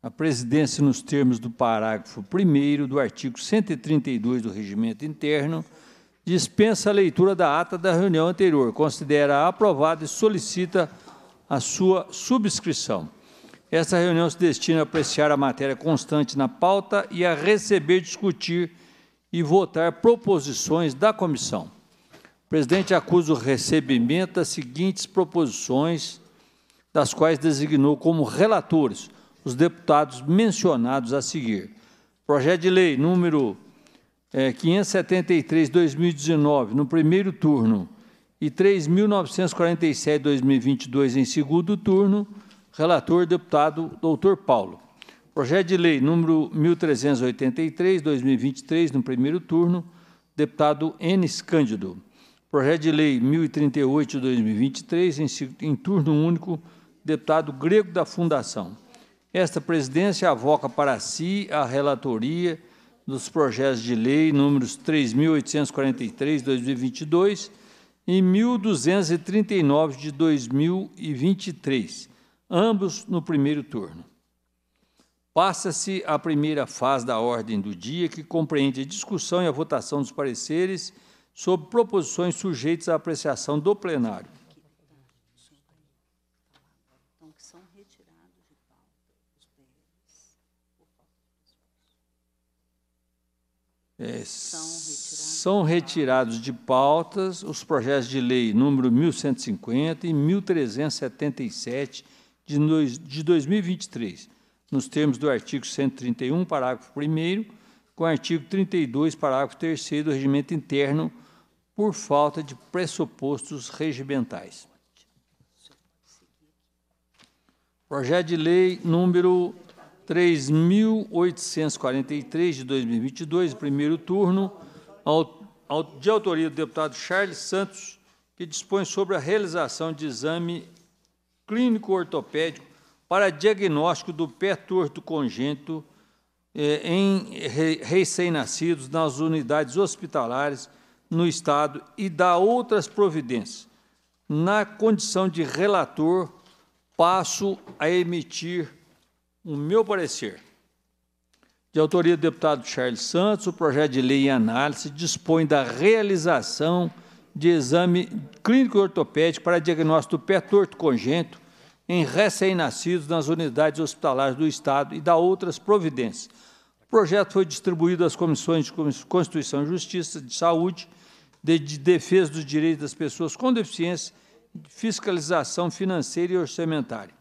a presidência, nos termos do parágrafo 1 do artigo 132 do Regimento Interno, dispensa a leitura da ata da reunião anterior, considera aprovada e solicita a sua subscrição. Esta reunião se destina a apreciar a matéria constante na pauta e a receber, discutir e votar proposições da comissão. O presidente acusa o recebimento das seguintes proposições, das quais designou como relatores os deputados mencionados a seguir. Projeto de lei número é, 573-2019, no primeiro turno, e 3.947-2022, em segundo turno, relator deputado doutor Paulo. Projeto de lei número 1383-2023, no primeiro turno, deputado Enes Cândido. Projeto de lei 1038-2023, em, em turno único, deputado Grego da Fundação. Esta presidência avoca para si a relatoria dos projetos de lei números 3.843 de 2022 e 1.239 de 2023, ambos no primeiro turno. Passa-se a primeira fase da ordem do dia, que compreende a discussão e a votação dos pareceres sobre proposições sujeitas à apreciação do plenário. Então, é, são, retirados. são retirados de pautas os projetos de lei número 1150 e 1377 de, dois, de 2023, nos termos do artigo 131, parágrafo 1 com o artigo 32, parágrafo 3 do regimento interno, por falta de pressupostos regimentais. Projeto de lei número 3.843 de 2022, primeiro turno, de autoria do deputado Charles Santos, que dispõe sobre a realização de exame clínico ortopédico para diagnóstico do pé torto congênito é, em recém-nascidos nas unidades hospitalares no Estado e dá outras providências. Na condição de relator, passo a emitir o meu parecer, de autoria do deputado Charles Santos, o projeto de lei em análise dispõe da realização de exame clínico ortopédico para diagnóstico do pé torto congênito em recém-nascidos nas unidades hospitalares do Estado e da outras providências. O projeto foi distribuído às comissões de Constituição e Justiça, de Saúde, de Defesa dos Direitos das Pessoas com Deficiência, de Fiscalização Financeira e Orçamentária.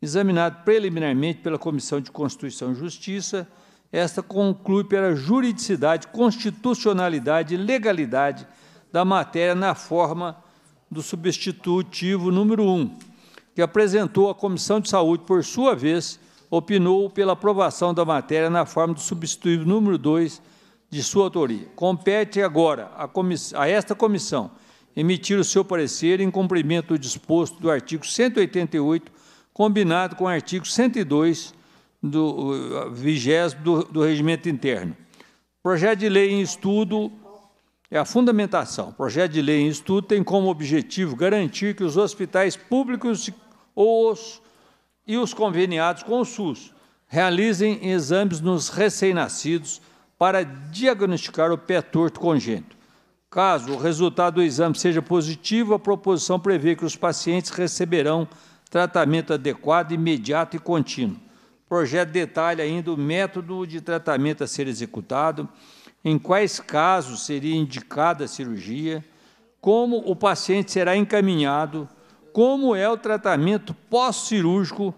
Examinado preliminarmente pela Comissão de Constituição e Justiça, esta conclui pela juridicidade, constitucionalidade e legalidade da matéria na forma do substitutivo número 1, que apresentou a Comissão de Saúde, por sua vez, opinou pela aprovação da matéria na forma do substitutivo número 2 de sua autoria. Compete agora a, a esta comissão emitir o seu parecer em cumprimento do disposto do artigo 188 combinado com o artigo 102 do vigésimo do, do regimento interno. Projeto de lei em estudo é a fundamentação. projeto de lei em estudo tem como objetivo garantir que os hospitais públicos ou os, e os conveniados com o SUS realizem exames nos recém-nascidos para diagnosticar o pé torto congênito. Caso o resultado do exame seja positivo, a proposição prevê que os pacientes receberão tratamento adequado, imediato e contínuo. O projeto detalha ainda o método de tratamento a ser executado, em quais casos seria indicada a cirurgia, como o paciente será encaminhado, como é o tratamento pós-cirúrgico,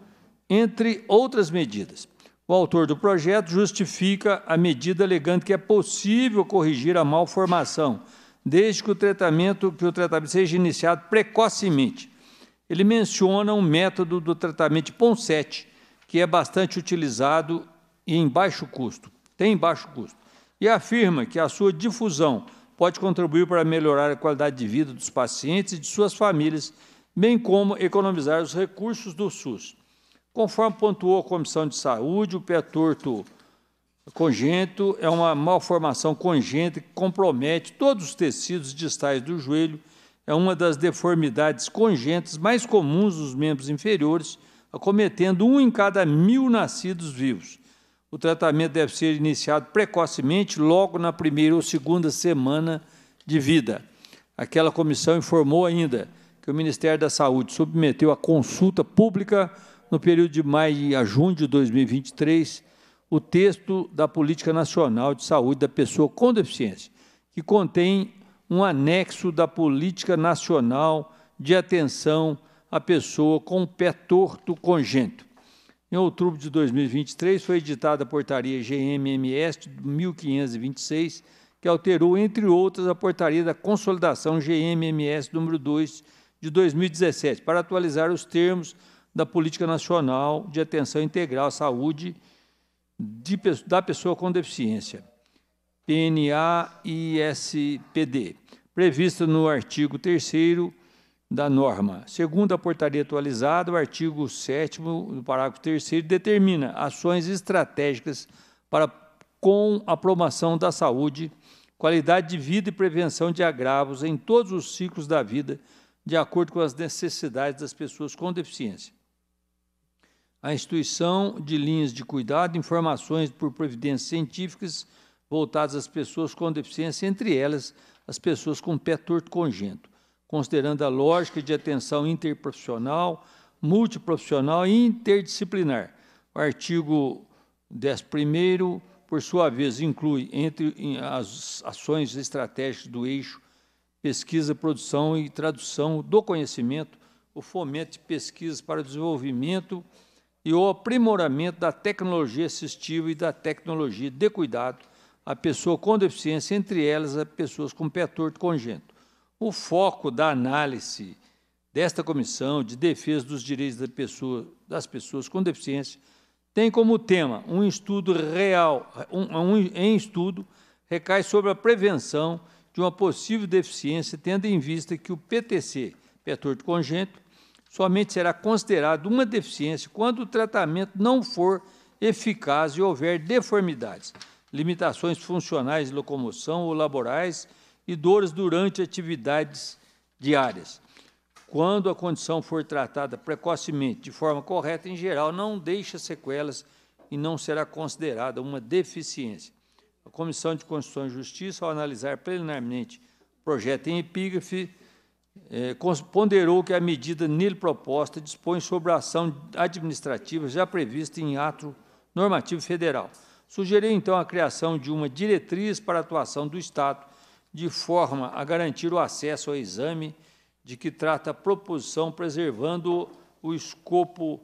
entre outras medidas. O autor do projeto justifica a medida alegando que é possível corrigir a malformação, desde que o tratamento, que o tratamento seja iniciado precocemente ele menciona um método do tratamento de Ponsete, que é bastante utilizado e em baixo custo, tem baixo custo, e afirma que a sua difusão pode contribuir para melhorar a qualidade de vida dos pacientes e de suas famílias, bem como economizar os recursos do SUS. Conforme pontuou a Comissão de Saúde, o pé torto congênito é uma malformação congênita que compromete todos os tecidos distais do joelho é uma das deformidades congênitas mais comuns dos membros inferiores, acometendo um em cada mil nascidos vivos. O tratamento deve ser iniciado precocemente, logo na primeira ou segunda semana de vida. Aquela comissão informou ainda que o Ministério da Saúde submeteu a consulta pública no período de maio a junho de 2023 o texto da Política Nacional de Saúde da Pessoa com Deficiência, que contém um anexo da Política Nacional de Atenção à Pessoa com Pé Torto Congênito. Em outubro de 2023, foi editada a portaria GMMS 1526, que alterou, entre outras, a portaria da consolidação GMMS número 2 de 2017, para atualizar os termos da Política Nacional de Atenção Integral à Saúde de, da Pessoa com Deficiência, pna prevista no artigo 3 da norma. Segundo a portaria atualizada, o artigo 7 no parágrafo 3 determina ações estratégicas para com a promoção da saúde, qualidade de vida e prevenção de agravos em todos os ciclos da vida, de acordo com as necessidades das pessoas com deficiência. A instituição de linhas de cuidado, informações por providências científicas voltadas às pessoas com deficiência, entre elas as pessoas com pé torto congênito, considerando a lógica de atenção interprofissional, multiprofissional e interdisciplinar. O artigo 11, por sua vez, inclui, entre as ações estratégicas do eixo pesquisa, produção e tradução do conhecimento, o fomento de pesquisas para o desenvolvimento e o aprimoramento da tecnologia assistiva e da tecnologia de cuidado, a pessoa com deficiência, entre elas as pessoas com pé torto congênito. O foco da análise desta Comissão de Defesa dos Direitos da pessoa, das Pessoas com Deficiência tem como tema um estudo real, um, um, em estudo, recai sobre a prevenção de uma possível deficiência, tendo em vista que o PTC, pé torto congênito, somente será considerado uma deficiência quando o tratamento não for eficaz e houver deformidades limitações funcionais de locomoção ou laborais e dores durante atividades diárias. Quando a condição for tratada precocemente, de forma correta, em geral, não deixa sequelas e não será considerada uma deficiência. A Comissão de Constituição e Justiça, ao analisar preliminarmente o projeto em epígrafe, eh, ponderou que a medida nele proposta dispõe sobre a ação administrativa já prevista em ato normativo federal. Sugeriu então a criação de uma diretriz para a atuação do Estado, de forma a garantir o acesso ao exame de que trata a proposição, preservando o escopo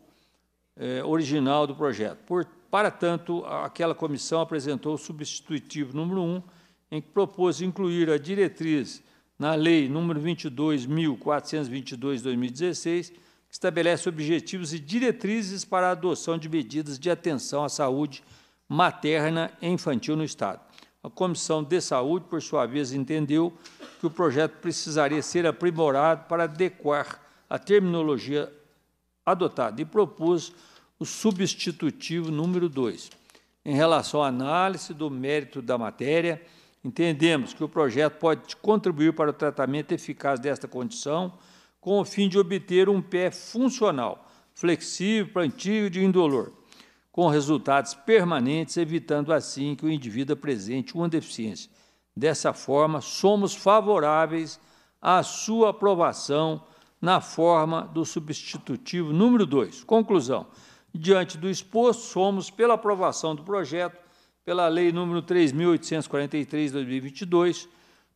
eh, original do projeto. Por, para tanto, aquela comissão apresentou o substitutivo número 1, em que propôs incluir a diretriz na Lei número 22.422-2016, que estabelece objetivos e diretrizes para a adoção de medidas de atenção à saúde materna e infantil no Estado. A Comissão de Saúde, por sua vez, entendeu que o projeto precisaria ser aprimorado para adequar a terminologia adotada e propôs o substitutivo número 2. Em relação à análise do mérito da matéria, entendemos que o projeto pode contribuir para o tratamento eficaz desta condição, com o fim de obter um pé funcional, flexível, plantio e indolor com resultados permanentes, evitando assim que o indivíduo apresente uma deficiência. Dessa forma, somos favoráveis à sua aprovação na forma do substitutivo número 2. Conclusão. Diante do exposto, somos pela aprovação do projeto pela Lei número 3.843, 2022,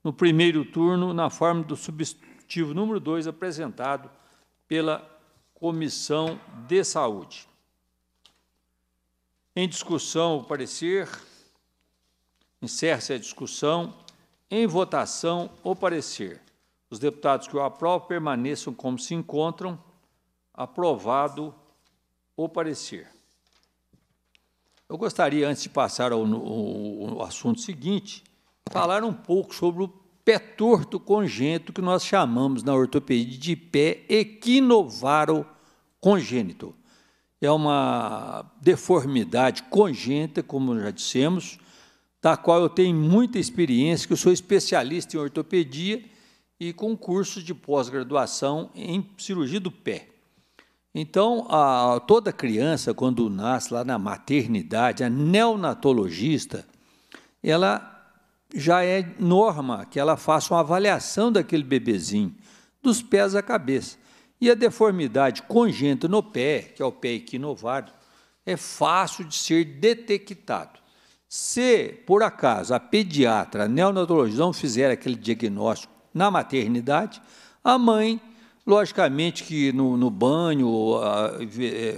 no primeiro turno, na forma do substitutivo número 2, apresentado pela Comissão de Saúde. Em discussão, o parecer. Encerra-se a discussão. Em votação, o parecer. Os deputados que o aprovam permaneçam como se encontram. Aprovado o parecer. Eu gostaria, antes de passar ao, ao, ao assunto seguinte, falar um pouco sobre o pé torto congênito que nós chamamos na ortopedia de pé equinovaro congênito é uma deformidade congênita, como já dissemos, da qual eu tenho muita experiência, que eu sou especialista em ortopedia e com cursos de pós-graduação em cirurgia do pé. Então, a, toda criança, quando nasce lá na maternidade, a neonatologista, ela já é norma que ela faça uma avaliação daquele bebezinho, dos pés à cabeça. E a deformidade congênita no pé, que é o pé equinovado, é fácil de ser detectado. Se, por acaso, a pediatra, a neonatologista não fizer aquele diagnóstico na maternidade, a mãe, logicamente que no, no banho, ou ah, eh,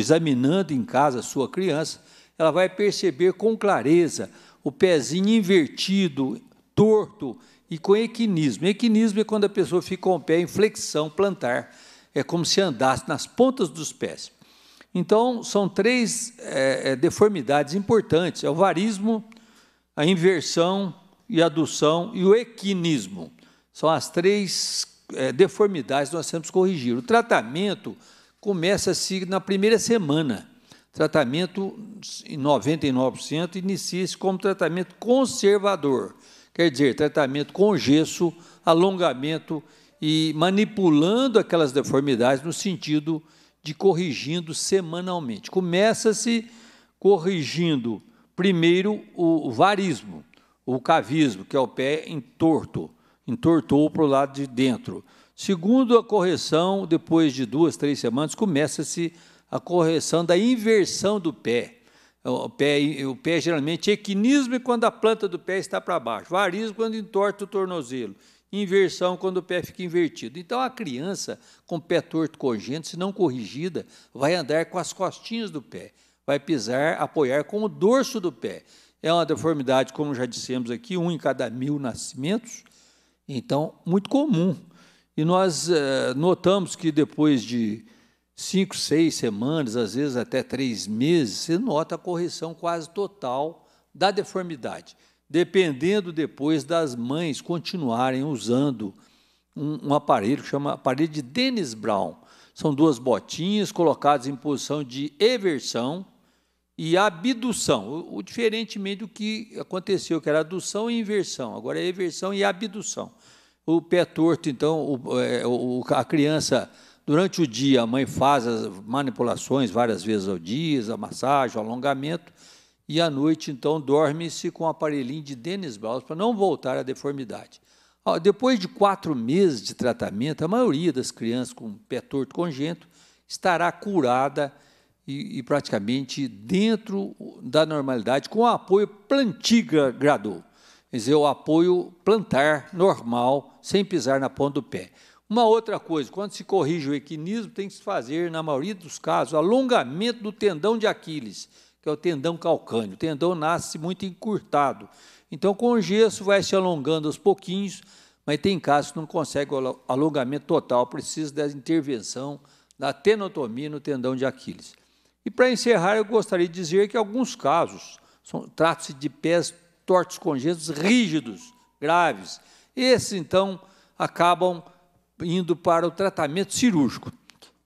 examinando em casa a sua criança, ela vai perceber com clareza o pezinho invertido, torto, e com equinismo. Equinismo é quando a pessoa fica com o pé em flexão plantar, é como se andasse nas pontas dos pés. Então, são três é, deformidades importantes: é o varismo, a inversão e adução e o equinismo. São as três é, deformidades que nós temos que corrigir. O tratamento começa-se assim, na primeira semana. Tratamento, em 99%, inicia-se como tratamento conservador. Quer dizer, tratamento com gesso, alongamento e manipulando aquelas deformidades no sentido de corrigindo semanalmente. Começa-se corrigindo primeiro o varismo, o cavismo, que é o pé entorto, entortou para o lado de dentro. Segundo a correção, depois de duas, três semanas, começa-se a correção da inversão do pé. É o pé, é o pé geralmente é equinismo quando a planta do pé está para baixo, varismo quando entorta o tornozelo, inversão quando o pé fica invertido. Então a criança com pé torto congênito, se não corrigida, vai andar com as costinhas do pé, vai pisar, apoiar com o dorso do pé. É uma deformidade, como já dissemos aqui, um em cada mil nascimentos, então muito comum. E nós eh, notamos que depois de cinco, seis semanas, às vezes até três meses, você nota a correção quase total da deformidade, dependendo depois das mães continuarem usando um, um aparelho que chama aparelho de Dennis Brown. São duas botinhas colocadas em posição de eversão e abdução, o, o, diferentemente do que aconteceu, que era adução e inversão, agora é eversão e abdução. O pé torto, então, o, é, o, a criança Durante o dia, a mãe faz as manipulações várias vezes ao dia, a massagem, o alongamento, e à noite, então, dorme-se com o um aparelhinho de Dennis Blaus para não voltar à deformidade. Depois de quatro meses de tratamento, a maioria das crianças com pé torto congênito estará curada e, e praticamente dentro da normalidade, com o apoio plantigrado, Quer dizer, o apoio plantar normal, sem pisar na ponta do pé. Uma outra coisa, quando se corrige o equinismo, tem que se fazer, na maioria dos casos, alongamento do tendão de Aquiles, que é o tendão calcâneo. O tendão nasce muito encurtado. Então, com o gesso, vai se alongando aos pouquinhos, mas tem casos que não consegue o alongamento total, precisa da intervenção da tenotomia no tendão de Aquiles. E para encerrar, eu gostaria de dizer que alguns casos trata-se de pés tortos congênitos rígidos, graves. Esses, então, acabam indo para o tratamento cirúrgico.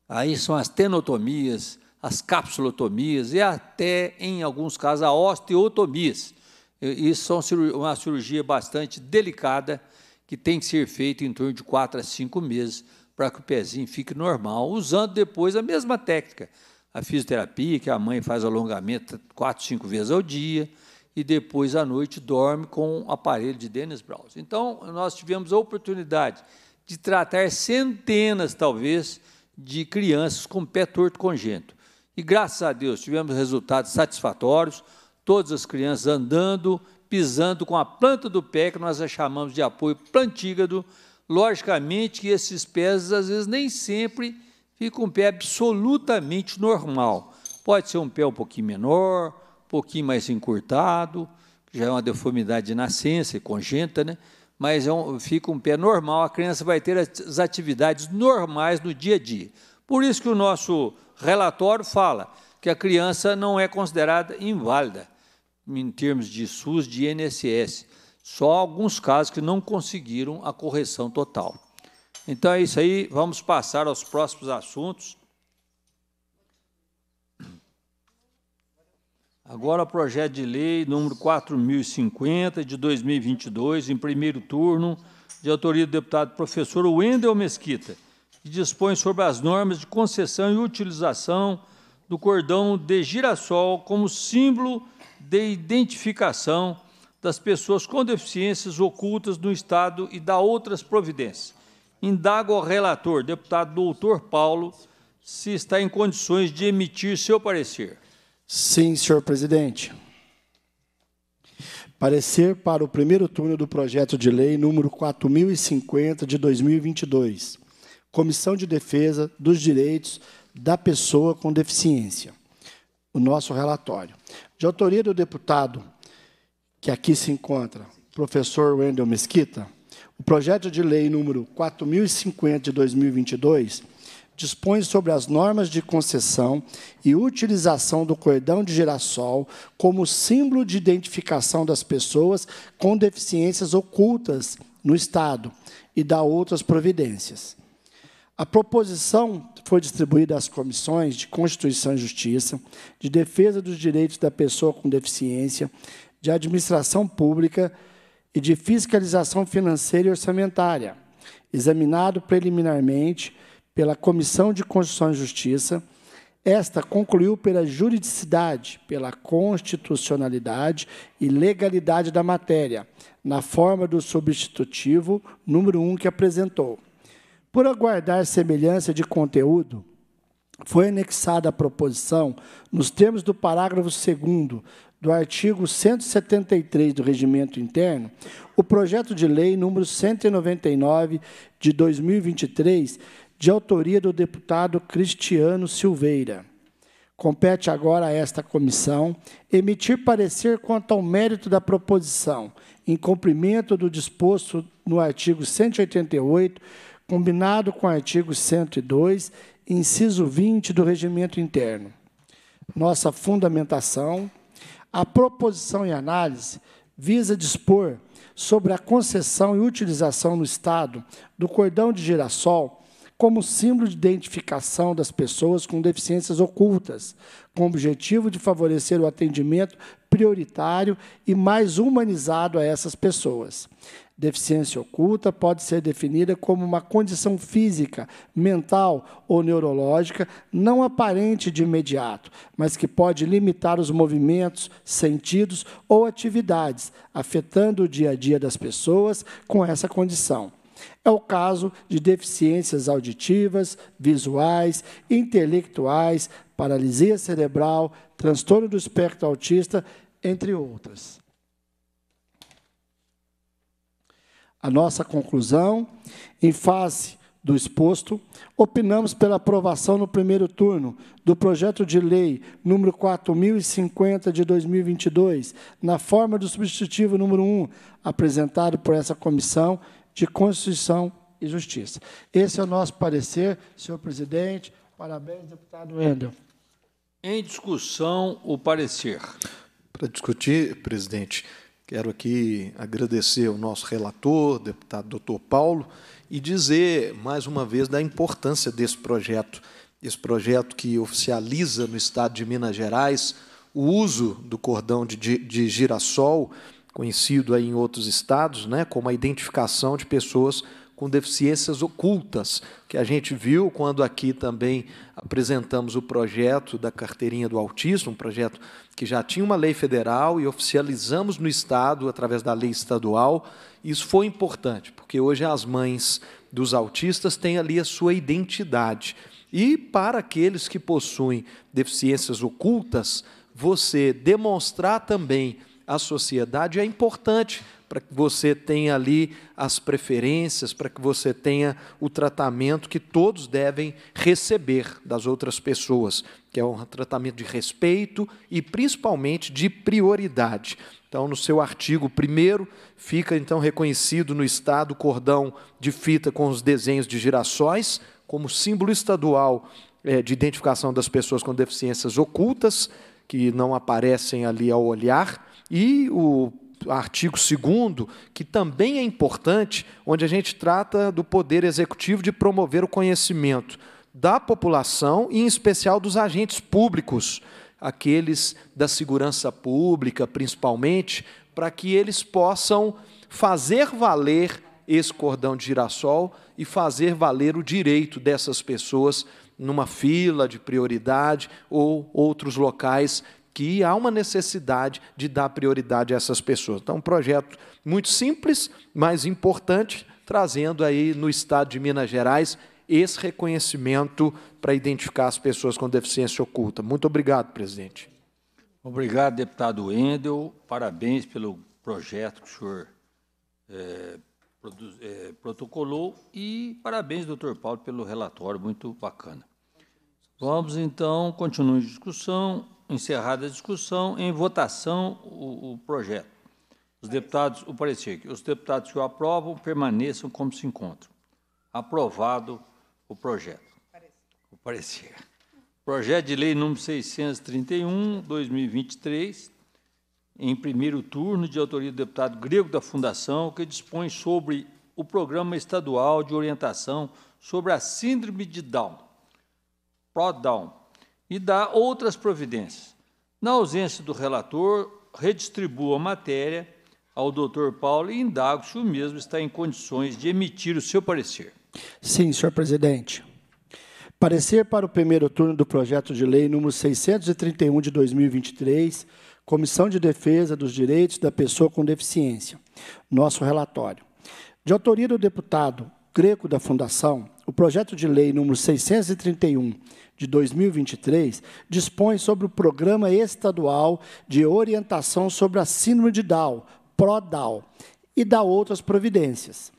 Aí são as tenotomias, as capsulotomias e até, em alguns casos, a osteotomias. Isso é uma cirurgia bastante delicada que tem que ser feita em torno de 4 a 5 meses para que o pezinho fique normal, usando depois a mesma técnica. A fisioterapia, que a mãe faz alongamento 4, 5 vezes ao dia, e depois à noite dorme com o aparelho de Dennis Browse. Então, nós tivemos a oportunidade de tratar centenas, talvez, de crianças com pé torto congênito. E graças a Deus tivemos resultados satisfatórios, todas as crianças andando, pisando com a planta do pé, que nós a chamamos de apoio plantígado Logicamente que esses pés, às vezes, nem sempre ficam um pé absolutamente normal. Pode ser um pé um pouquinho menor, um pouquinho mais encurtado, já é uma deformidade de nascença e congênita, né? mas é um, fica um pé normal, a criança vai ter as atividades normais no dia a dia. Por isso que o nosso relatório fala que a criança não é considerada inválida em termos de SUS, de INSS. Só alguns casos que não conseguiram a correção total. Então é isso aí, vamos passar aos próximos assuntos. Agora, o projeto de lei número 4050 de 2022, em primeiro turno, de autoria do deputado professor Wendel Mesquita, que dispõe sobre as normas de concessão e utilização do cordão de girassol como símbolo de identificação das pessoas com deficiências ocultas no Estado e da outras providências. Indago ao relator, deputado doutor Paulo, se está em condições de emitir seu parecer. Sim, senhor presidente. Parecer para o primeiro turno do projeto de lei número 4050 de 2022. Comissão de Defesa dos Direitos da Pessoa com Deficiência. O nosso relatório. De autoria do deputado que aqui se encontra, professor Wendel Mesquita, o projeto de lei número 4050 de 2022 dispõe sobre as normas de concessão e utilização do cordão de girassol como símbolo de identificação das pessoas com deficiências ocultas no Estado e dá outras providências. A proposição foi distribuída às comissões de Constituição e Justiça, de Defesa dos Direitos da Pessoa com Deficiência, de Administração Pública e de Fiscalização Financeira e Orçamentária, examinado preliminarmente pela Comissão de Constituição e Justiça, esta concluiu pela juridicidade, pela constitucionalidade e legalidade da matéria, na forma do substitutivo número 1 um que apresentou. Por aguardar semelhança de conteúdo, foi anexada a proposição nos termos do parágrafo 2 do artigo 173 do Regimento Interno, o projeto de lei número 199 de 2023, de autoria do deputado Cristiano Silveira. Compete agora a esta comissão emitir parecer quanto ao mérito da proposição, em cumprimento do disposto no artigo 188, combinado com o artigo 102, inciso 20 do Regimento Interno. Nossa fundamentação. A proposição e análise visa dispor sobre a concessão e utilização no Estado do cordão de girassol como símbolo de identificação das pessoas com deficiências ocultas, com o objetivo de favorecer o atendimento prioritário e mais humanizado a essas pessoas. Deficiência oculta pode ser definida como uma condição física, mental ou neurológica não aparente de imediato, mas que pode limitar os movimentos, sentidos ou atividades, afetando o dia a dia das pessoas com essa condição. É o caso de deficiências auditivas, visuais, intelectuais, paralisia cerebral, transtorno do espectro autista, entre outras. A nossa conclusão, em face do exposto, opinamos pela aprovação no primeiro turno do projeto de lei número 4050 de 2022, na forma do substitutivo número 1, apresentado por essa comissão de Constituição e Justiça. Esse é o nosso parecer, senhor presidente. Parabéns, deputado Wendel. Em discussão, o parecer. Para discutir, presidente, quero aqui agradecer o nosso relator, deputado doutor Paulo, e dizer mais uma vez da importância desse projeto. Esse projeto que oficializa no estado de Minas Gerais o uso do cordão de, de, de girassol conhecido aí em outros estados, né, como a identificação de pessoas com deficiências ocultas, que a gente viu quando aqui também apresentamos o projeto da carteirinha do autismo, um projeto que já tinha uma lei federal e oficializamos no estado através da lei estadual. Isso foi importante, porque hoje as mães dos autistas têm ali a sua identidade. E para aqueles que possuem deficiências ocultas, você demonstrar também a sociedade é importante para que você tenha ali as preferências, para que você tenha o tratamento que todos devem receber das outras pessoas, que é um tratamento de respeito e principalmente de prioridade. Então, no seu artigo primeiro, fica então reconhecido no Estado o cordão de fita com os desenhos de girassóis como símbolo estadual é, de identificação das pessoas com deficiências ocultas, que não aparecem ali ao olhar. E o artigo 2, que também é importante, onde a gente trata do poder executivo de promover o conhecimento da população e, em especial, dos agentes públicos, aqueles da segurança pública, principalmente, para que eles possam fazer valer esse cordão de girassol e fazer valer o direito dessas pessoas numa fila de prioridade ou outros locais que há uma necessidade de dar prioridade a essas pessoas. Então, um projeto muito simples, mas importante, trazendo aí no estado de Minas Gerais esse reconhecimento para identificar as pessoas com deficiência oculta. Muito obrigado, presidente. Obrigado, deputado Endel. Parabéns pelo projeto que o senhor é, produz, é, protocolou e parabéns, doutor Paulo, pelo relatório, muito bacana. Vamos, então, continuar a discussão. Encerrada a discussão, em votação o, o projeto. Os deputados, o parecer que os deputados que o aprovam permaneçam como se encontram. Aprovado o projeto. O parecer. Projeto de lei número 631, 2023, em primeiro turno, de autoria do deputado Grego da Fundação, que dispõe sobre o Programa Estadual de Orientação sobre a Síndrome de Down, PRODOWN, e dá outras providências. Na ausência do relator, redistribuo a matéria ao doutor Paulo e indago se o mesmo está em condições de emitir o seu parecer. Sim, senhor presidente. Parecer para o primeiro turno do projeto de lei número 631 de 2023, Comissão de Defesa dos Direitos da Pessoa com Deficiência. Nosso relatório. De autoria do deputado Greco da Fundação, o projeto de lei número 631 de 2023 dispõe sobre o Programa Estadual de Orientação sobre a Síndrome de Down, PRODAL, e dá outras providências.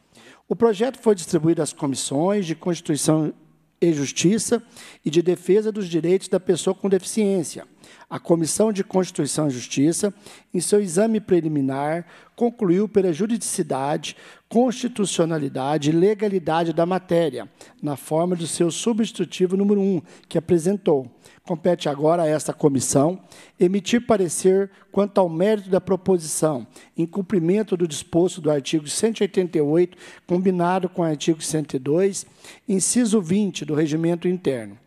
O projeto foi distribuído às comissões de Constituição e Justiça e de Defesa dos Direitos da Pessoa com Deficiência, a Comissão de Constituição e Justiça, em seu exame preliminar, concluiu pela juridicidade, constitucionalidade e legalidade da matéria, na forma do seu substitutivo número 1, que apresentou. Compete agora a esta comissão emitir parecer quanto ao mérito da proposição, em cumprimento do disposto do artigo 188, combinado com o artigo 102, inciso 20 do Regimento Interno.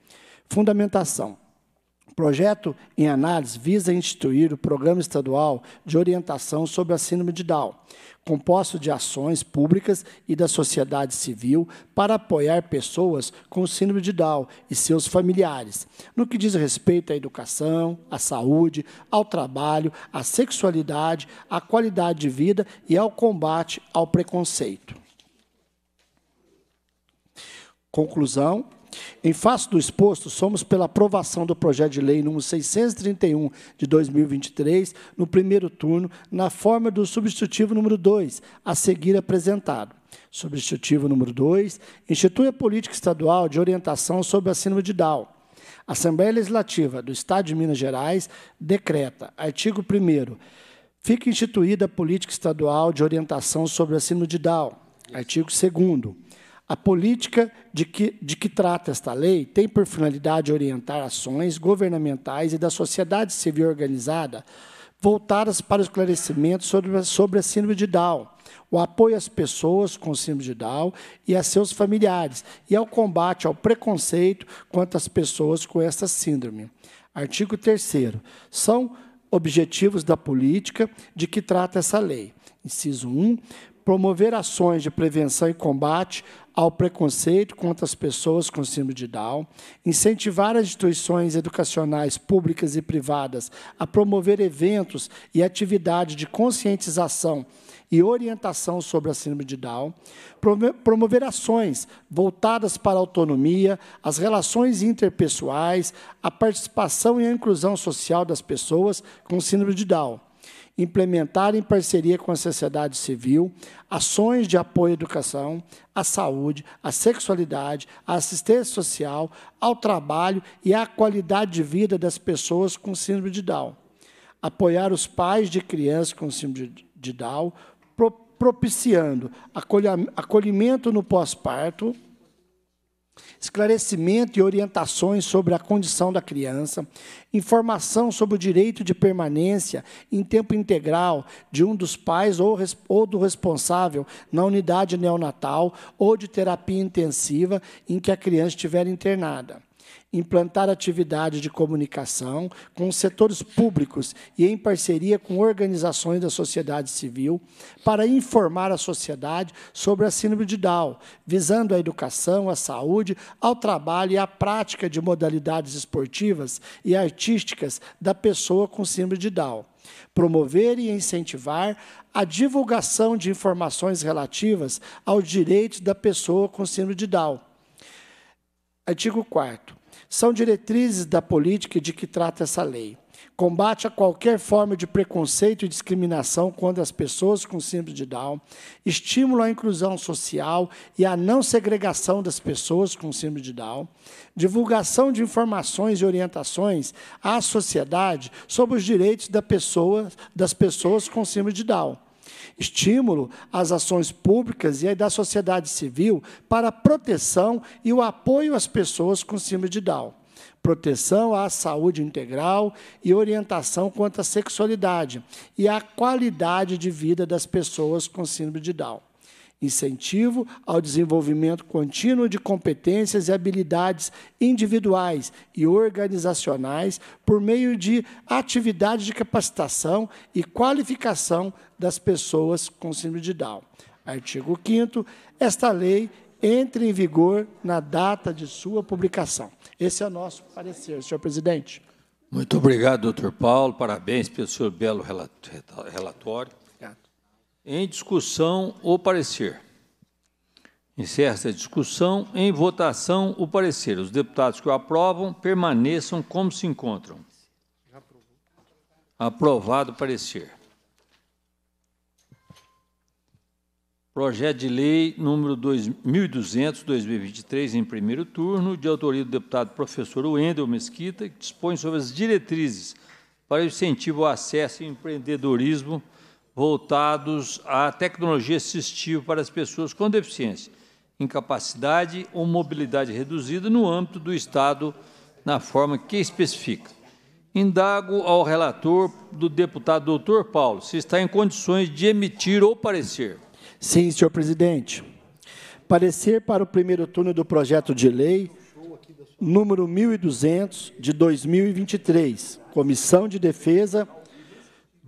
Fundamentação projeto em análise visa instituir o Programa Estadual de Orientação sobre a Síndrome de Down, composto de ações públicas e da sociedade civil para apoiar pessoas com síndrome de Down e seus familiares, no que diz respeito à educação, à saúde, ao trabalho, à sexualidade, à qualidade de vida e ao combate ao preconceito. Conclusão, em face do exposto, somos pela aprovação do projeto de lei número 631 de 2023, no primeiro turno, na forma do substitutivo número 2, a seguir apresentado. Substitutivo número 2, institui a política estadual de orientação sobre a síndrome de Down. A Assembleia Legislativa do Estado de Minas Gerais decreta, artigo 1 fica instituída a política estadual de orientação sobre a síndrome de Down. Artigo 2 a política de que, de que trata esta lei tem por finalidade orientar ações governamentais e da sociedade civil organizada voltadas para o esclarecimento sobre, sobre a síndrome de Down, o apoio às pessoas com síndrome de Down e a seus familiares, e ao combate ao preconceito quanto às pessoas com esta síndrome. Artigo 3 São objetivos da política de que trata essa lei. Inciso 1 promover ações de prevenção e combate ao preconceito contra as pessoas com síndrome de Down, incentivar as instituições educacionais públicas e privadas a promover eventos e atividades de conscientização e orientação sobre a síndrome de Down, promover ações voltadas para a autonomia, as relações interpessoais, a participação e a inclusão social das pessoas com síndrome de Down implementar em parceria com a sociedade civil ações de apoio à educação, à saúde, à sexualidade, à assistência social, ao trabalho e à qualidade de vida das pessoas com síndrome de Down. Apoiar os pais de crianças com síndrome de Down, propiciando acolhimento no pós-parto, esclarecimento e orientações sobre a condição da criança, informação sobre o direito de permanência em tempo integral de um dos pais ou, ou do responsável na unidade neonatal ou de terapia intensiva em que a criança estiver internada implantar atividade de comunicação com os setores públicos e em parceria com organizações da sociedade civil para informar a sociedade sobre a síndrome de Down, visando a educação, a saúde, ao trabalho e à prática de modalidades esportivas e artísticas da pessoa com síndrome de Down promover e incentivar a divulgação de informações relativas aos direitos da pessoa com síndrome de Down. Artigo 4 são diretrizes da política de que trata essa lei. Combate a qualquer forma de preconceito e discriminação contra as pessoas com síndrome de Down, estímulo à inclusão social e à não segregação das pessoas com síndrome de Down, divulgação de informações e orientações à sociedade sobre os direitos da pessoa, das pessoas com síndrome de Down estímulo às ações públicas e da sociedade civil para a proteção e o apoio às pessoas com síndrome de Down, proteção à saúde integral e orientação quanto à sexualidade e à qualidade de vida das pessoas com síndrome de Down incentivo ao desenvolvimento contínuo de competências e habilidades individuais e organizacionais por meio de atividades de capacitação e qualificação das pessoas com síndrome de Down. Artigo 5 Esta lei entra em vigor na data de sua publicação. Esse é o nosso parecer, senhor presidente. Muito obrigado, doutor Paulo. Parabéns pelo seu belo relatório. Em discussão, o parecer. Encerra-se a discussão. Em votação, o parecer. Os deputados que o aprovam permaneçam como se encontram. Aprovado o parecer. Projeto de lei número 2200/2023 em primeiro turno, de autoria do deputado professor Wendel Mesquita, que dispõe sobre as diretrizes para o incentivo ao acesso e empreendedorismo voltados à tecnologia assistiva para as pessoas com deficiência, incapacidade ou mobilidade reduzida no âmbito do Estado, na forma que especifica. Indago ao relator do deputado doutor Paulo se está em condições de emitir ou parecer. Sim, senhor presidente. Parecer para o primeiro turno do projeto de lei número 1200 de 2023, Comissão de Defesa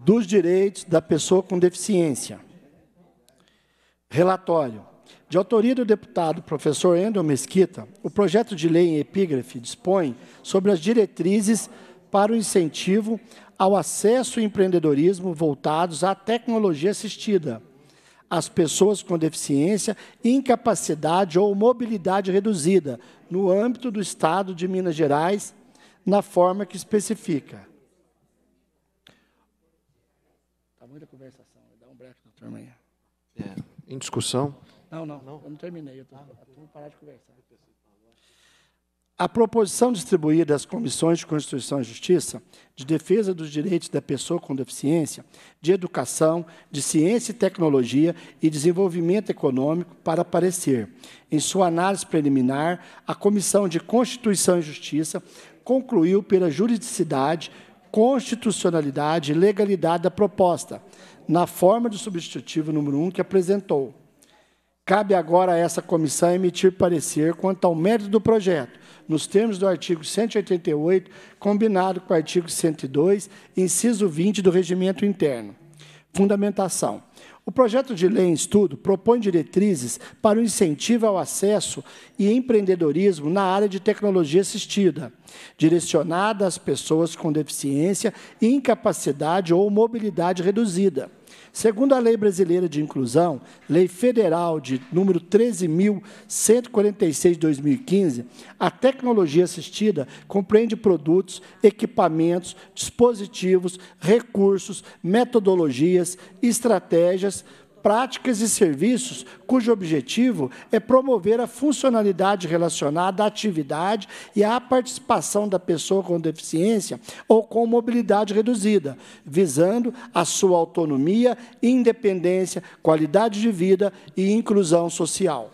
dos direitos da pessoa com deficiência. Relatório. De autoria do deputado professor Endo Mesquita, o projeto de lei em epígrafe dispõe sobre as diretrizes para o incentivo ao acesso e empreendedorismo voltados à tecnologia assistida, às pessoas com deficiência, incapacidade ou mobilidade reduzida, no âmbito do Estado de Minas Gerais, na forma que especifica. É. Em discussão? Não, não, não, eu não terminei. Eu tô, ah, parar de conversar. A proposição distribuída às comissões de Constituição e Justiça, de defesa dos direitos da pessoa com deficiência, de educação, de ciência e tecnologia e desenvolvimento econômico, para parecer, em sua análise preliminar, a Comissão de Constituição e Justiça concluiu pela juridicidade, constitucionalidade e legalidade da proposta, na forma de substitutivo número 1 um que apresentou. Cabe agora a essa comissão emitir parecer quanto ao mérito do projeto, nos termos do artigo 188, combinado com o artigo 102, inciso 20 do Regimento Interno. Fundamentação. O projeto de lei em estudo propõe diretrizes para o incentivo ao acesso e empreendedorismo na área de tecnologia assistida, direcionada às pessoas com deficiência, incapacidade ou mobilidade reduzida Segundo a Lei Brasileira de Inclusão, Lei Federal de número 13.146 de 2015, a tecnologia assistida compreende produtos, equipamentos, dispositivos, recursos, metodologias, estratégias, práticas e serviços cujo objetivo é promover a funcionalidade relacionada à atividade e à participação da pessoa com deficiência ou com mobilidade reduzida, visando a sua autonomia, independência, qualidade de vida e inclusão social.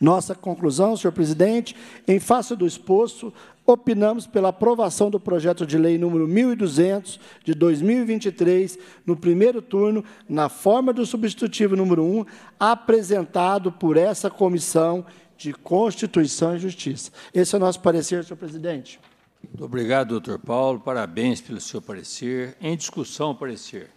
Nossa conclusão, senhor presidente, em face do exposto, opinamos pela aprovação do projeto de lei número 1200 de 2023, no primeiro turno, na forma do substitutivo número 1, apresentado por essa comissão de Constituição e Justiça. Esse é o nosso parecer, senhor presidente. Muito obrigado, doutor Paulo. Parabéns pelo seu parecer. Em discussão, parecer.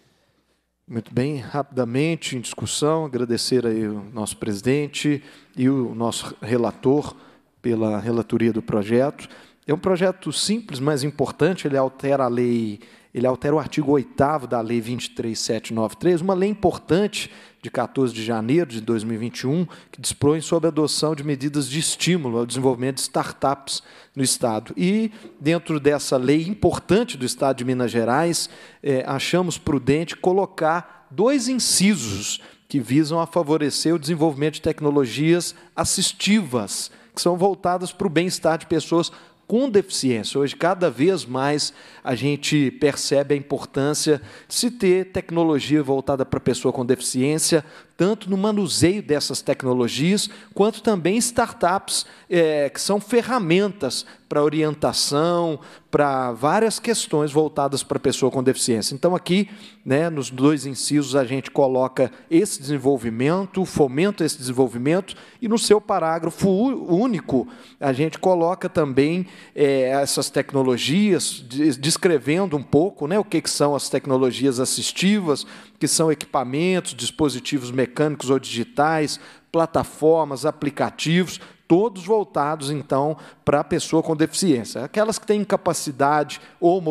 Muito bem, rapidamente em discussão, agradecer aí o nosso presidente e o nosso relator pela relatoria do projeto é um projeto simples, mas importante. Ele altera a lei, ele altera o artigo 8 da Lei 23793, uma lei importante de 14 de janeiro de 2021, que dispõe sobre a adoção de medidas de estímulo ao desenvolvimento de startups no Estado. E, dentro dessa lei importante do Estado de Minas Gerais, é, achamos prudente colocar dois incisos que visam a favorecer o desenvolvimento de tecnologias assistivas, que são voltadas para o bem-estar de pessoas com deficiência. Hoje, cada vez mais, a gente percebe a importância de se ter tecnologia voltada para a pessoa com deficiência, tanto no manuseio dessas tecnologias, quanto também startups, é, que são ferramentas para orientação, para várias questões voltadas para a pessoa com deficiência. Então, aqui, né, nos dois incisos, a gente coloca esse desenvolvimento, fomenta esse desenvolvimento, e no seu parágrafo único, a gente coloca também é, essas tecnologias, descrevendo um pouco né, o que, que são as tecnologias assistivas, que são equipamentos, dispositivos mecânicos ou digitais, plataformas, aplicativos, todos voltados então para a pessoa com deficiência. Aquelas que têm incapacidade ou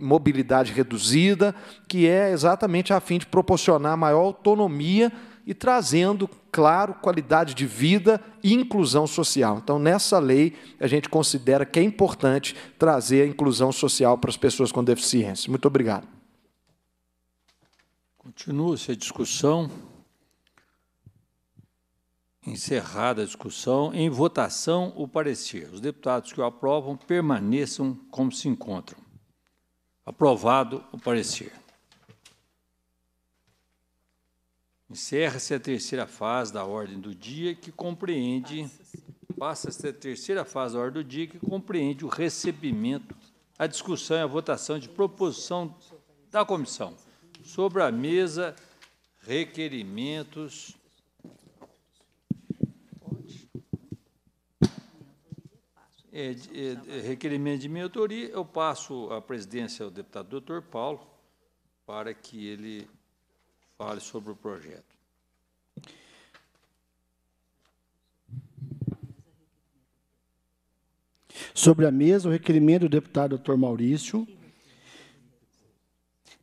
mobilidade reduzida, que é exatamente a fim de proporcionar maior autonomia e trazendo, claro, qualidade de vida e inclusão social. Então, nessa lei, a gente considera que é importante trazer a inclusão social para as pessoas com deficiência. Muito obrigado. Continua-se a discussão. Encerrada a discussão, em votação o parecer. Os deputados que o aprovam permaneçam como se encontram. Aprovado o parecer. Encerra-se a terceira fase da ordem do dia que compreende passa-se a terceira fase da ordem do dia que compreende o recebimento, a discussão e a votação de proposição da comissão sobre a mesa requerimentos. É, é, é, requerimento de minha autoria, eu passo a presidência ao deputado doutor Paulo para que ele fale sobre o projeto. Sobre a mesa, o requerimento do deputado doutor Maurício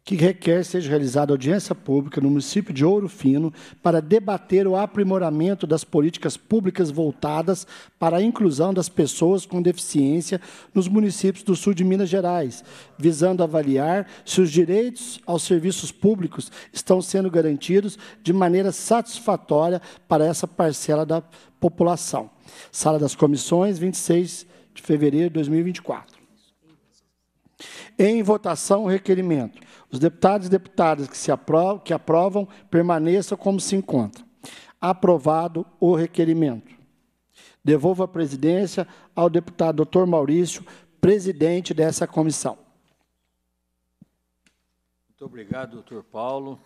que requer seja realizada audiência pública no município de Ouro Fino para debater o aprimoramento das políticas públicas voltadas para a inclusão das pessoas com deficiência nos municípios do sul de Minas Gerais, visando avaliar se os direitos aos serviços públicos estão sendo garantidos de maneira satisfatória para essa parcela da população. Sala das Comissões, 26 de fevereiro de 2024. Em votação, o requerimento os deputados e deputadas que, se aprovam, que aprovam permaneçam como se encontram. Aprovado o requerimento. Devolvo a presidência ao deputado Dr. Maurício, presidente dessa comissão. Muito obrigado, doutor Paulo.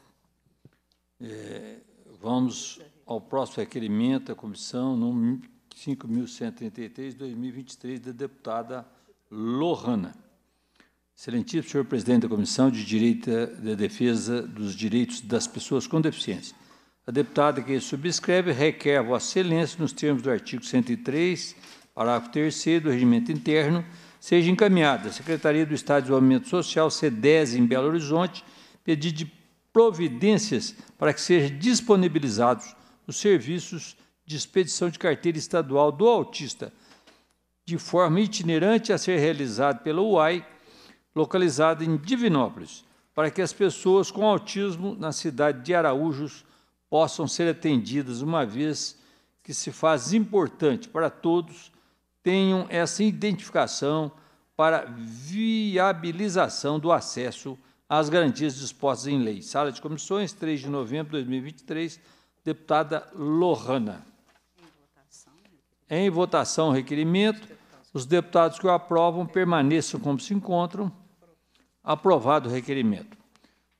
É, vamos ao próximo requerimento da comissão, número 5.133, 2023, da deputada Lohana. Excelentíssimo senhor presidente da Comissão de Direito de Defesa dos Direitos das Pessoas com Deficiência. A deputada que subscreve requer a Vossa Excelência, nos termos do artigo 103, parágrafo 3 do Regimento Interno, seja encaminhada à Secretaria do Estado de Desenvolvimento Social, C10 em Belo Horizonte, pedido de providências para que sejam disponibilizados os serviços de expedição de carteira estadual do autista, de forma itinerante a ser realizado pela UAI localizada em Divinópolis, para que as pessoas com autismo na cidade de Araújos possam ser atendidas, uma vez que se faz importante para todos tenham essa identificação para viabilização do acesso às garantias dispostas em lei. Sala de Comissões, 3 de novembro de 2023, deputada Lohana. Em votação, requerimento. Os deputados que o aprovam permaneçam como se encontram. Aprovado o requerimento.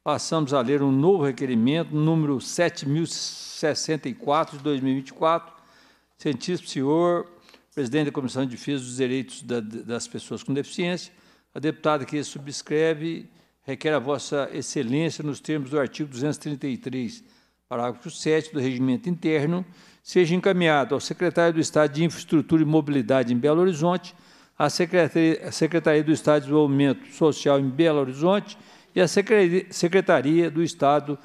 Passamos a ler um novo requerimento, número 7064 de 2024. Cientista, senhor, presidente da Comissão de Defesa dos Direitos da, das Pessoas com Deficiência, a deputada que subscreve requer a vossa excelência nos termos do artigo 233, parágrafo 7 do Regimento Interno, seja encaminhado ao secretário do Estado de Infraestrutura e Mobilidade em Belo Horizonte a Secretaria, a Secretaria do Estado de Desenvolvimento Social em Belo Horizonte e a Secretaria do Estado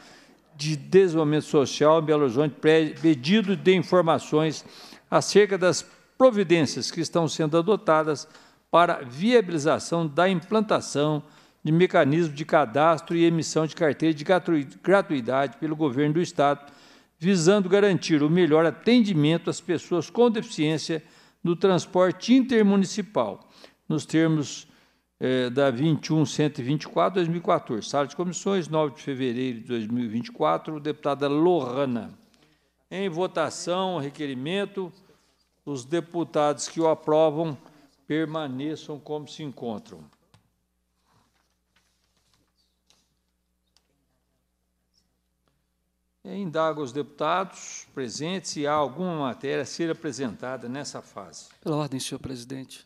de Desenvolvimento Social em Belo Horizonte, pedido de informações acerca das providências que estão sendo adotadas para viabilização da implantação de mecanismo de cadastro e emissão de carteira de gratuidade pelo governo do Estado, visando garantir o melhor atendimento às pessoas com deficiência do transporte intermunicipal, nos termos eh, da 21.124-2014. Sala de Comissões, 9 de fevereiro de 2024, deputada Lohana. Em votação, requerimento, os deputados que o aprovam permaneçam como se encontram. Indago aos deputados presentes se há alguma matéria a ser apresentada nessa fase. Pela ordem, senhor presidente.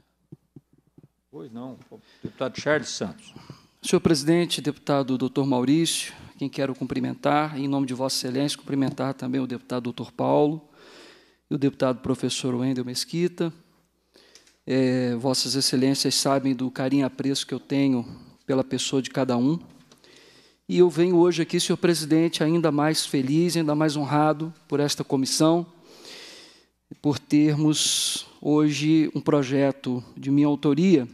Pois não. Deputado Charles Santos. Senhor presidente, deputado doutor Maurício, quem quero cumprimentar, em nome de Vossa Excelência, cumprimentar também o deputado doutor Paulo e o deputado professor Wendel Mesquita. É, Vossas Excelências sabem do carinho e apreço que eu tenho pela pessoa de cada um e eu venho hoje aqui, senhor presidente, ainda mais feliz, ainda mais honrado por esta comissão, por termos hoje um projeto de minha autoria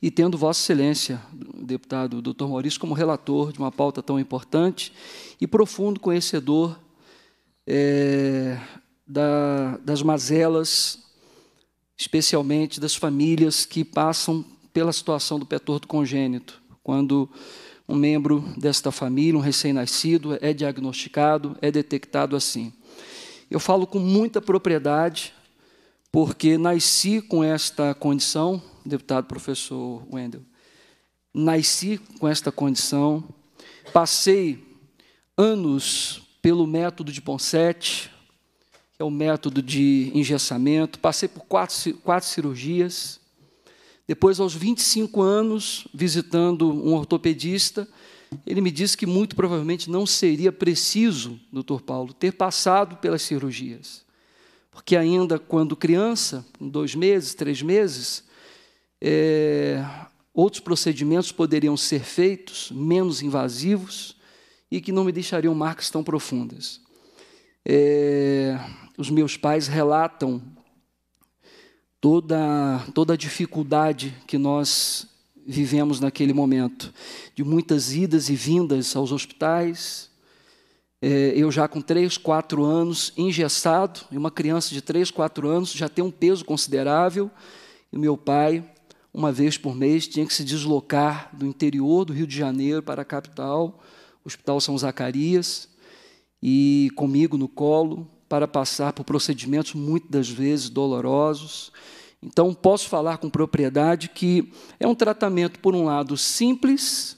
e tendo Vossa Excelência, deputado Dr. Maurício, como relator de uma pauta tão importante e profundo conhecedor é, da, das mazelas, especialmente das famílias que passam pela situação do petordo congênito, quando um membro desta família, um recém-nascido, é diagnosticado, é detectado assim. Eu falo com muita propriedade, porque nasci com esta condição, deputado professor Wendel, nasci com esta condição, passei anos pelo método de Ponsete, que é o método de engessamento, passei por quatro, quatro cirurgias, depois, aos 25 anos, visitando um ortopedista, ele me disse que muito provavelmente não seria preciso, doutor Paulo, ter passado pelas cirurgias. Porque ainda quando criança, com dois meses, três meses, é, outros procedimentos poderiam ser feitos, menos invasivos, e que não me deixariam marcas tão profundas. É, os meus pais relatam toda, toda a dificuldade que nós vivemos naquele momento, de muitas idas e vindas aos hospitais. É, eu já com 3, 4 anos, engessado, e uma criança de 3, 4 anos já tem um peso considerável, e meu pai, uma vez por mês, tinha que se deslocar do interior do Rio de Janeiro para a capital, o Hospital São Zacarias, e comigo no colo, para passar por procedimentos muitas vezes dolorosos. Então, posso falar com propriedade que é um tratamento, por um lado, simples,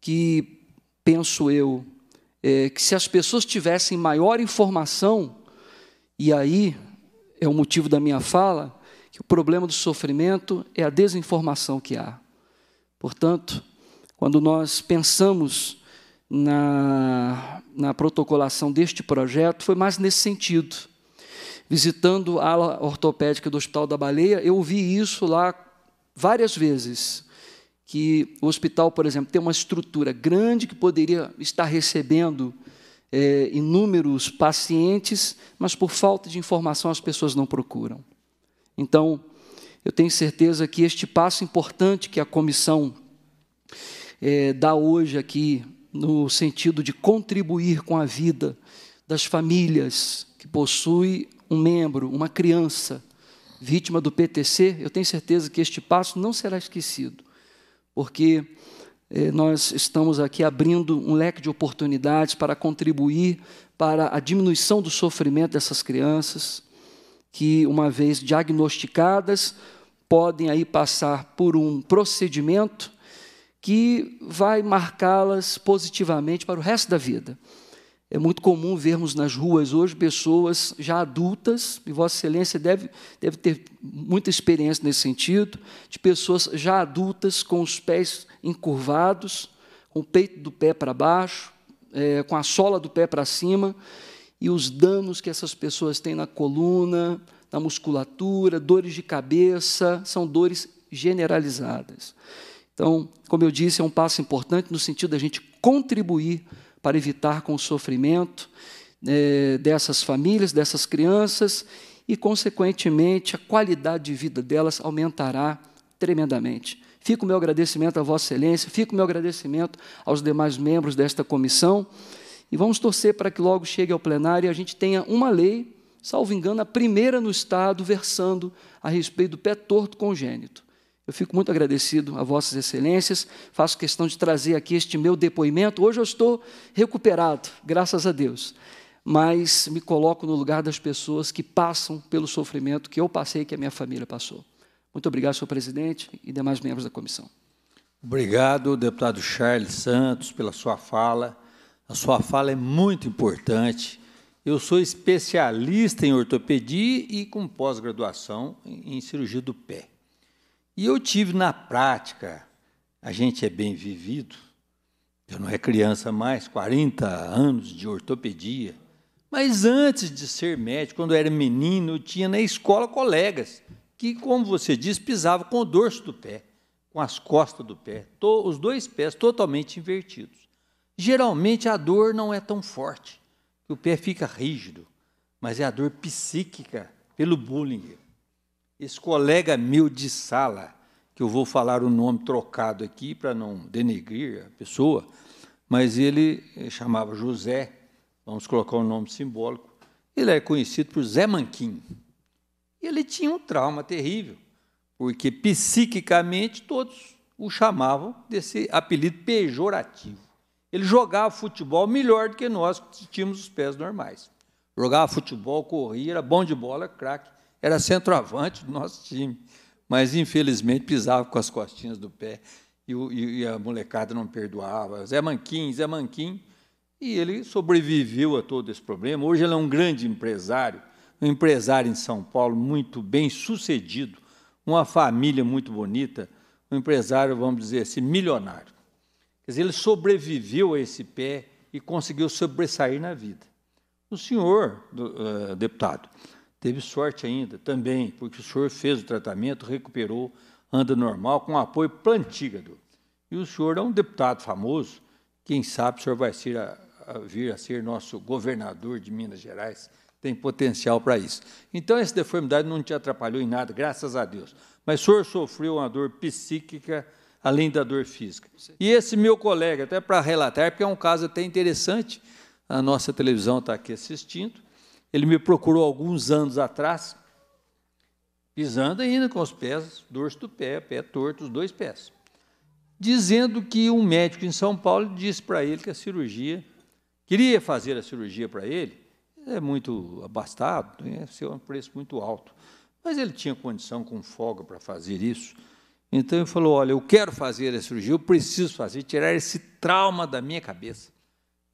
que penso eu, é, que se as pessoas tivessem maior informação, e aí é o motivo da minha fala, que o problema do sofrimento é a desinformação que há. Portanto, quando nós pensamos na, na protocolação deste projeto foi mais nesse sentido. Visitando a ala ortopédica do Hospital da Baleia, eu vi isso lá várias vezes. Que o hospital, por exemplo, tem uma estrutura grande que poderia estar recebendo é, inúmeros pacientes, mas por falta de informação as pessoas não procuram. Então, eu tenho certeza que este passo importante que a comissão é, dá hoje aqui no sentido de contribuir com a vida das famílias que possui um membro, uma criança vítima do PTC, eu tenho certeza que este passo não será esquecido, porque eh, nós estamos aqui abrindo um leque de oportunidades para contribuir para a diminuição do sofrimento dessas crianças, que, uma vez diagnosticadas, podem aí passar por um procedimento que vai marcá-las positivamente para o resto da vida. É muito comum vermos nas ruas hoje pessoas já adultas, e Vossa Excelência deve, deve ter muita experiência nesse sentido, de pessoas já adultas com os pés encurvados, com o peito do pé para baixo, é, com a sola do pé para cima, e os danos que essas pessoas têm na coluna, na musculatura, dores de cabeça, são dores generalizadas. Então, como eu disse, é um passo importante no sentido da gente contribuir para evitar com o sofrimento é, dessas famílias, dessas crianças, e, consequentemente, a qualidade de vida delas aumentará tremendamente. Fico o meu agradecimento a Vossa Excelência, fico o meu agradecimento aos demais membros desta comissão. E vamos torcer para que logo chegue ao plenário e a gente tenha uma lei, salvo engano, a primeira no Estado, versando a respeito do pé torto congênito. Eu fico muito agradecido a Vossas Excelências. Faço questão de trazer aqui este meu depoimento. Hoje eu estou recuperado, graças a Deus. Mas me coloco no lugar das pessoas que passam pelo sofrimento que eu passei, que a minha família passou. Muito obrigado, senhor presidente e demais membros da comissão. Obrigado, deputado Charles Santos, pela sua fala. A sua fala é muito importante. Eu sou especialista em ortopedia e com pós-graduação em cirurgia do pé. E eu tive na prática, a gente é bem vivido, eu não é criança mais, 40 anos de ortopedia. Mas antes de ser médico, quando eu era menino, eu tinha na escola colegas que, como você diz, pisavam com o dorso do pé, com as costas do pé, os dois pés totalmente invertidos. Geralmente a dor não é tão forte, o pé fica rígido, mas é a dor psíquica pelo bullying. Esse colega meu de sala, que eu vou falar o nome trocado aqui para não denegrir a pessoa, mas ele eh, chamava José, vamos colocar um nome simbólico, ele é conhecido por Zé Manquinho. Ele tinha um trauma terrível, porque psiquicamente todos o chamavam desse apelido pejorativo. Ele jogava futebol melhor do que nós que tínhamos os pés normais. Jogava futebol, corria, era bom de bola, craque. Era centroavante do nosso time, mas infelizmente pisava com as costinhas do pé e, e a molecada não perdoava. Zé Manquim, Zé Manquim. E ele sobreviveu a todo esse problema. Hoje ele é um grande empresário, um empresário em São Paulo muito bem sucedido, uma família muito bonita, um empresário, vamos dizer assim, milionário. Quer dizer, ele sobreviveu a esse pé e conseguiu sobressair na vida. O senhor, eh, deputado, Teve sorte ainda, também, porque o senhor fez o tratamento, recuperou, anda normal, com apoio plantígado. E o senhor é um deputado famoso, quem sabe o senhor vai ser a, a vir a ser nosso governador de Minas Gerais, tem potencial para isso. Então, essa deformidade não te atrapalhou em nada, graças a Deus. Mas o senhor sofreu uma dor psíquica, além da dor física. E esse meu colega, até para relatar, porque é um caso até interessante, a nossa televisão está aqui assistindo, ele me procurou alguns anos atrás, pisando ainda com os pés, dorso do pé, pé torto, os dois pés, dizendo que um médico em São Paulo disse para ele que a cirurgia, queria fazer a cirurgia para ele, é muito abastado, ia é ser um preço muito alto. Mas ele tinha condição com folga para fazer isso. Então ele falou: Olha, eu quero fazer a cirurgia, eu preciso fazer, tirar esse trauma da minha cabeça.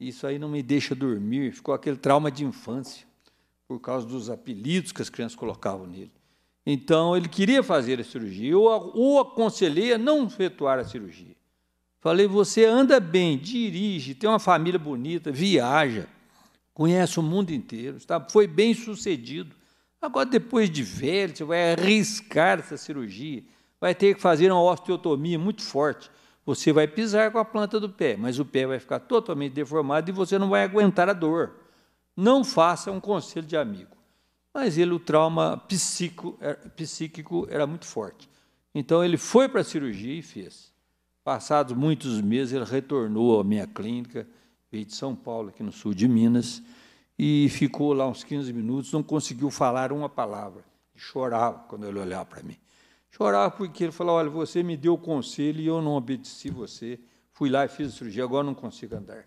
Isso aí não me deixa dormir, ficou aquele trauma de infância por causa dos apelidos que as crianças colocavam nele. Então, ele queria fazer a cirurgia. Eu o aconselhei a não efetuar a cirurgia. Falei, você anda bem, dirige, tem uma família bonita, viaja, conhece o mundo inteiro, está? foi bem sucedido. Agora, depois de velho, você vai arriscar essa cirurgia, vai ter que fazer uma osteotomia muito forte. Você vai pisar com a planta do pé, mas o pé vai ficar totalmente deformado e você não vai aguentar a dor. Não faça é um conselho de amigo. Mas ele, o trauma é, psíquico era muito forte. Então ele foi para a cirurgia e fez. Passados muitos meses, ele retornou à minha clínica, veio de São Paulo, aqui no sul de Minas, e ficou lá uns 15 minutos, não conseguiu falar uma palavra. Chorava quando ele olhava para mim. Chorava porque ele falava: Olha, você me deu o conselho e eu não obedeci você. Fui lá e fiz a cirurgia, agora não consigo andar.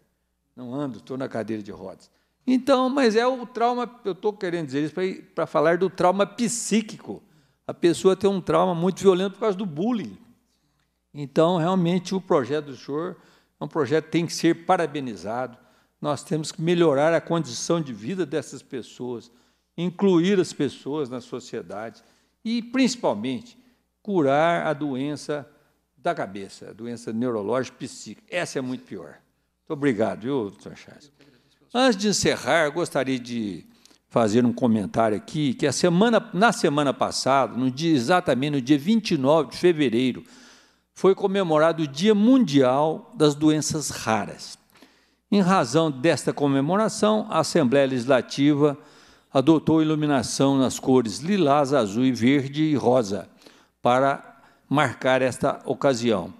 Não ando, estou na cadeira de rodas. Então, mas é o trauma, eu estou querendo dizer isso para falar do trauma psíquico. A pessoa tem um trauma muito violento por causa do bullying. Então, realmente, o projeto do senhor é um projeto que tem que ser parabenizado. Nós temos que melhorar a condição de vida dessas pessoas, incluir as pessoas na sociedade e, principalmente, curar a doença da cabeça, a doença neurológica psíquica. Essa é muito pior. Muito obrigado, viu, doutor Charles? Antes de encerrar, gostaria de fazer um comentário aqui que a semana, na semana passada, no dia exatamente no dia 29 de fevereiro, foi comemorado o Dia Mundial das Doenças Raras. Em razão desta comemoração, a Assembleia Legislativa adotou iluminação nas cores lilás, azul e verde e rosa para marcar esta ocasião.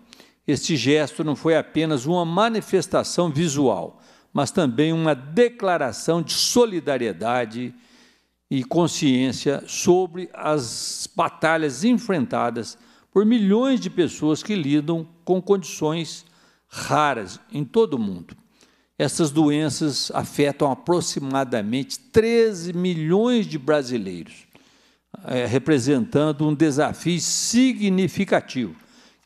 Este gesto não foi apenas uma manifestação visual, mas também uma declaração de solidariedade e consciência sobre as batalhas enfrentadas por milhões de pessoas que lidam com condições raras em todo o mundo. Essas doenças afetam aproximadamente 13 milhões de brasileiros, é, representando um desafio significativo,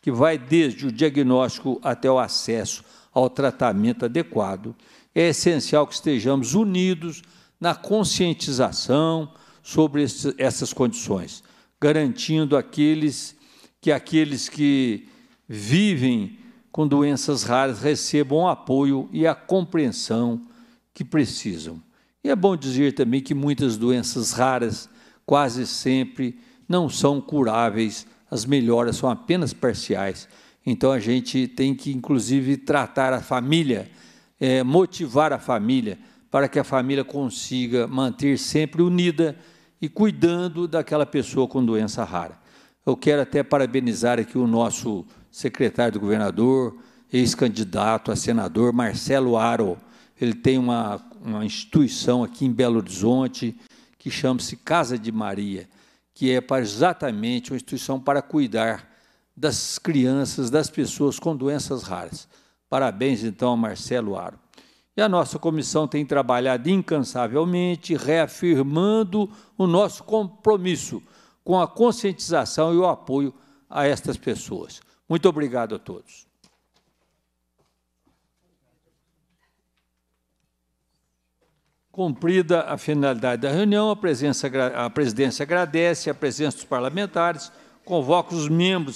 que vai desde o diagnóstico até o acesso ao tratamento adequado, é essencial que estejamos unidos na conscientização sobre esse, essas condições, garantindo aqueles que aqueles que vivem com doenças raras recebam o apoio e a compreensão que precisam. E é bom dizer também que muitas doenças raras quase sempre não são curáveis, as melhoras são apenas parciais. Então a gente tem que, inclusive, tratar a família, é, motivar a família, para que a família consiga manter sempre unida e cuidando daquela pessoa com doença rara. Eu quero até parabenizar aqui o nosso secretário do governador, ex-candidato a senador, Marcelo Aro. Ele tem uma, uma instituição aqui em Belo Horizonte que chama-se Casa de Maria, que é para, exatamente uma instituição para cuidar das crianças, das pessoas com doenças raras. Parabéns, então, a Marcelo Aro. E a nossa comissão tem trabalhado incansavelmente, reafirmando o nosso compromisso com a conscientização e o apoio a estas pessoas. Muito obrigado a todos. Cumprida a finalidade da reunião, a, a presidência agradece a presença dos parlamentares, convoca os membros.